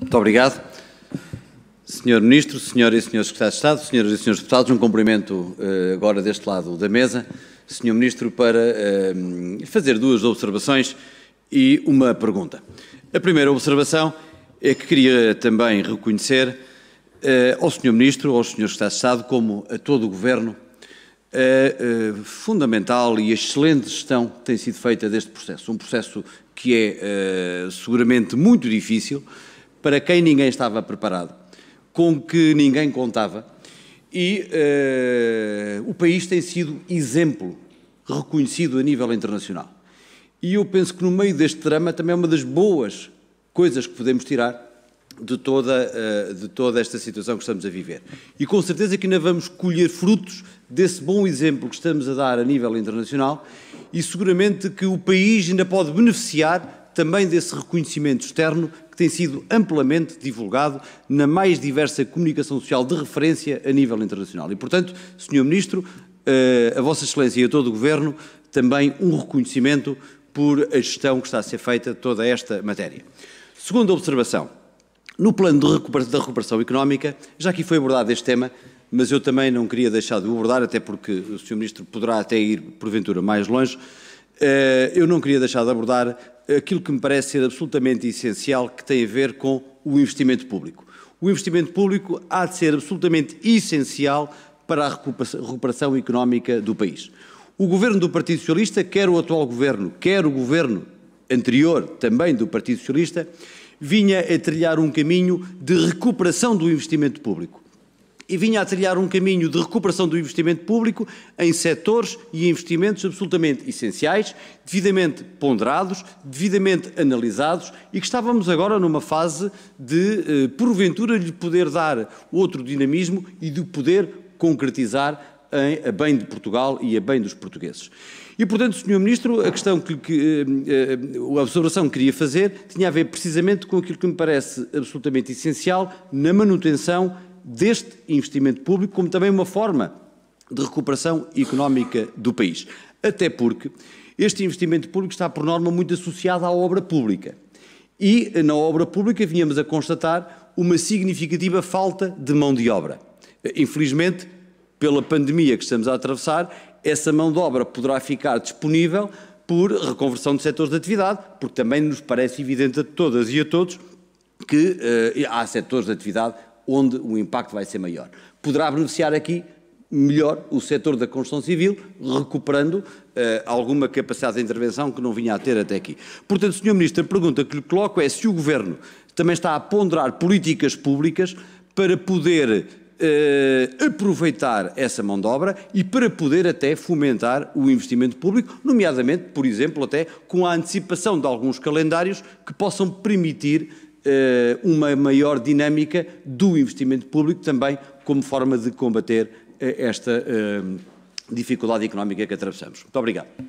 Muito obrigado. Senhor Ministro, Senhoras e Senhores Secretários de Estado, Senhoras e Senhores Deputados, um cumprimento eh, agora deste lado da mesa. Senhor Ministro, para eh, fazer duas observações e uma pergunta. A primeira observação é que queria também reconhecer eh, ao Senhor Ministro, aos Senhores Secretários de Estado, como a todo o Governo, a fundamental e excelente gestão que tem sido feita deste processo. Um processo que é seguramente muito difícil, para quem ninguém estava preparado, com que ninguém contava, e uh, o país tem sido exemplo reconhecido a nível internacional. E eu penso que no meio deste drama também é uma das boas coisas que podemos tirar de toda, uh, de toda esta situação que estamos a viver. E com certeza que ainda vamos colher frutos desse bom exemplo que estamos a dar a nível internacional e seguramente que o país ainda pode beneficiar também desse reconhecimento externo que tem sido amplamente divulgado na mais diversa comunicação social de referência a nível internacional. E, portanto, Sr. Ministro, eh, a Vossa Excelência e a todo o Governo também um reconhecimento por a gestão que está a ser feita toda esta matéria. Segunda observação, no plano recuperação, da recuperação económica, já aqui foi abordado este tema, mas eu também não queria deixar de abordar, até porque o Sr. Ministro poderá até ir porventura mais longe, eh, eu não queria deixar de abordar aquilo que me parece ser absolutamente essencial, que tem a ver com o investimento público. O investimento público há de ser absolutamente essencial para a recuperação económica do país. O governo do Partido Socialista, quer o atual governo, quer o governo anterior, também do Partido Socialista, vinha a trilhar um caminho de recuperação do investimento público e vinha a trilhar um caminho de recuperação do investimento público em setores e investimentos absolutamente essenciais, devidamente ponderados, devidamente analisados e que estávamos agora numa fase de, eh, porventura, lhe poder dar outro dinamismo e de poder concretizar em, a bem de Portugal e a bem dos portugueses. E, portanto, Sr. Ministro, a questão que, que eh, eh, a observação que queria fazer tinha a ver precisamente com aquilo que me parece absolutamente essencial na manutenção deste investimento público, como também uma forma de recuperação económica do país. Até porque este investimento público está, por norma, muito associado à obra pública. E na obra pública vínhamos a constatar uma significativa falta de mão de obra. Infelizmente, pela pandemia que estamos a atravessar, essa mão de obra poderá ficar disponível por reconversão de setores de atividade, porque também nos parece evidente a todas e a todos que uh, há setores de atividade onde o impacto vai ser maior. Poderá beneficiar aqui melhor o setor da construção civil, recuperando uh, alguma capacidade de intervenção que não vinha a ter até aqui. Portanto, Sr. Ministro, a pergunta que lhe coloco é se o Governo também está a ponderar políticas públicas para poder uh, aproveitar essa mão de obra e para poder até fomentar o investimento público, nomeadamente, por exemplo, até com a antecipação de alguns calendários que possam permitir eh, uma maior dinâmica do investimento público também como forma de combater eh, esta eh, dificuldade económica que atravessamos. Muito obrigado.